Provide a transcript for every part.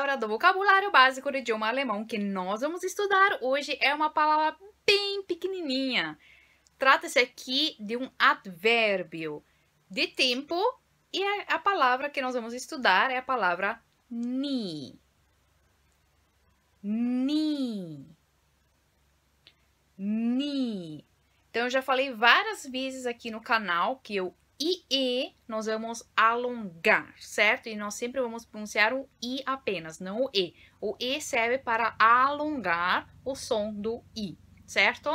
palavra do vocabulário básico do idioma alemão que nós vamos estudar hoje é uma palavra bem pequenininha. Trata-se aqui de um advérbio de tempo e é a palavra que nós vamos estudar é a palavra ni. Ni. Ni. Então, eu já falei várias vezes aqui no canal que eu e E nós vamos alongar, certo? E nós sempre vamos pronunciar o I apenas, não o E. O E serve para alongar o som do I, certo?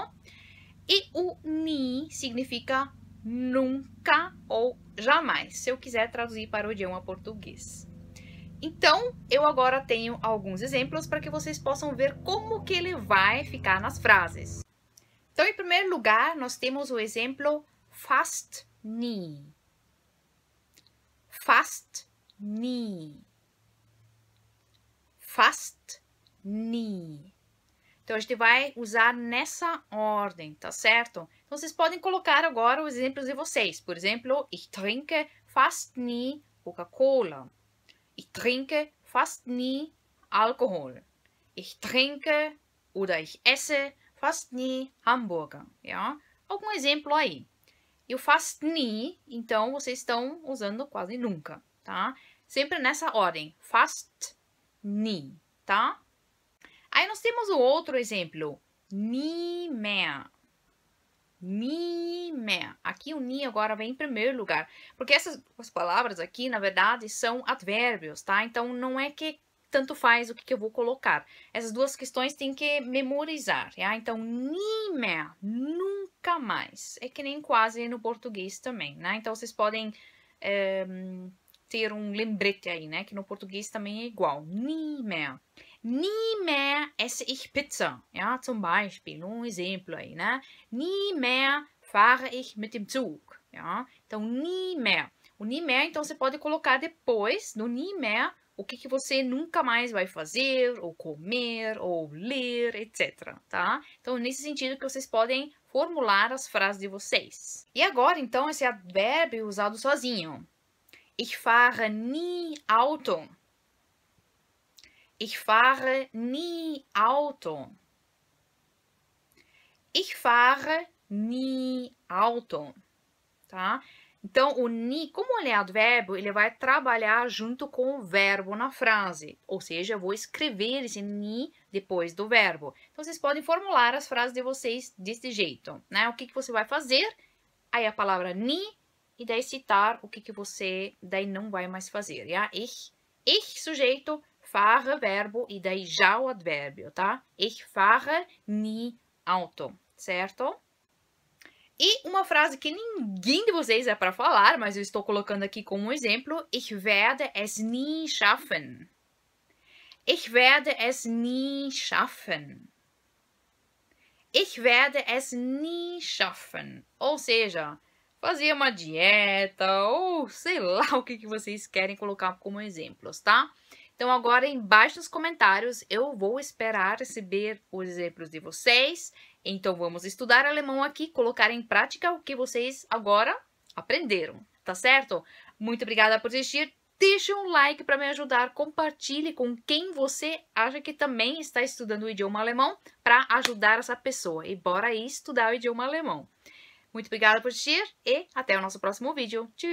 E o Ni significa nunca ou jamais, se eu quiser traduzir para o idioma português. Então, eu agora tenho alguns exemplos para que vocês possam ver como que ele vai ficar nas frases. Então, em primeiro lugar, nós temos o exemplo fast nie. Fast nie. Fast nie. Então, a gente vai usar nessa ordem, tá certo? Então, vocês podem colocar agora os exemplos de vocês. Por exemplo, ich trinke fast nie Coca-Cola. Ich trinke fast nie Alkohol. Ich trinke oder ich esse fast nie Hamburger, ja? Algum exemplo aí. E o fast ni, então, vocês estão usando quase nunca, tá? Sempre nessa ordem, fast ni, tá? Aí nós temos o outro exemplo, ni mea. Ni mea. Aqui o ni agora vem em primeiro lugar, porque essas palavras aqui, na verdade, são advérbios, tá? Então, não é que tanto faz o que, que eu vou colocar. Essas duas questões tem que memorizar, tá? Então, mehr nunca mais. É que nem quase no português também, né? Então, vocês podem é, ter um lembrete aí, né? Que no português também é igual. Nimmer. mehr é esse ich Pizza, ja? Tá? Zum Beispiel, um exemplo aí, né? Nimmer fahre ich mit dem Zug, ja? Tá? Então, mehr O mehr então, você pode colocar depois, no nimmer, o que, que você nunca mais vai fazer, ou comer, ou ler, etc. Tá? Então, nesse sentido que vocês podem formular as frases de vocês. E agora, então, esse advérbio é usado sozinho. Ich fahre nie Auto. Ich fahre nie Auto. Ich fahre nie Auto. Tá? Então, o ni, como ele é advérbio, ele vai trabalhar junto com o verbo na frase. Ou seja, eu vou escrever esse ni depois do verbo. Então, vocês podem formular as frases de vocês desse jeito, né? O que, que você vai fazer, aí a palavra ni, e daí citar o que, que você daí não vai mais fazer, ja? Ich, ich sujeito, fahre verbo, e daí já o advérbio, tá? Ich fahre ni Auto, certo? E uma frase que ninguém de vocês é para falar, mas eu estou colocando aqui como exemplo: Ich werde es nie schaffen. Ich werde es nie schaffen. Ich werde es nie schaffen. Ou seja, fazer uma dieta ou sei lá o que, que vocês querem colocar como exemplos, tá? Então, agora embaixo nos comentários, eu vou esperar receber os exemplos de vocês. Então, vamos estudar alemão aqui, colocar em prática o que vocês agora aprenderam, tá certo? Muito obrigada por assistir. Deixe um like para me ajudar, compartilhe com quem você acha que também está estudando o idioma alemão para ajudar essa pessoa. E bora aí estudar o idioma alemão. Muito obrigada por assistir e até o nosso próximo vídeo. Tchau!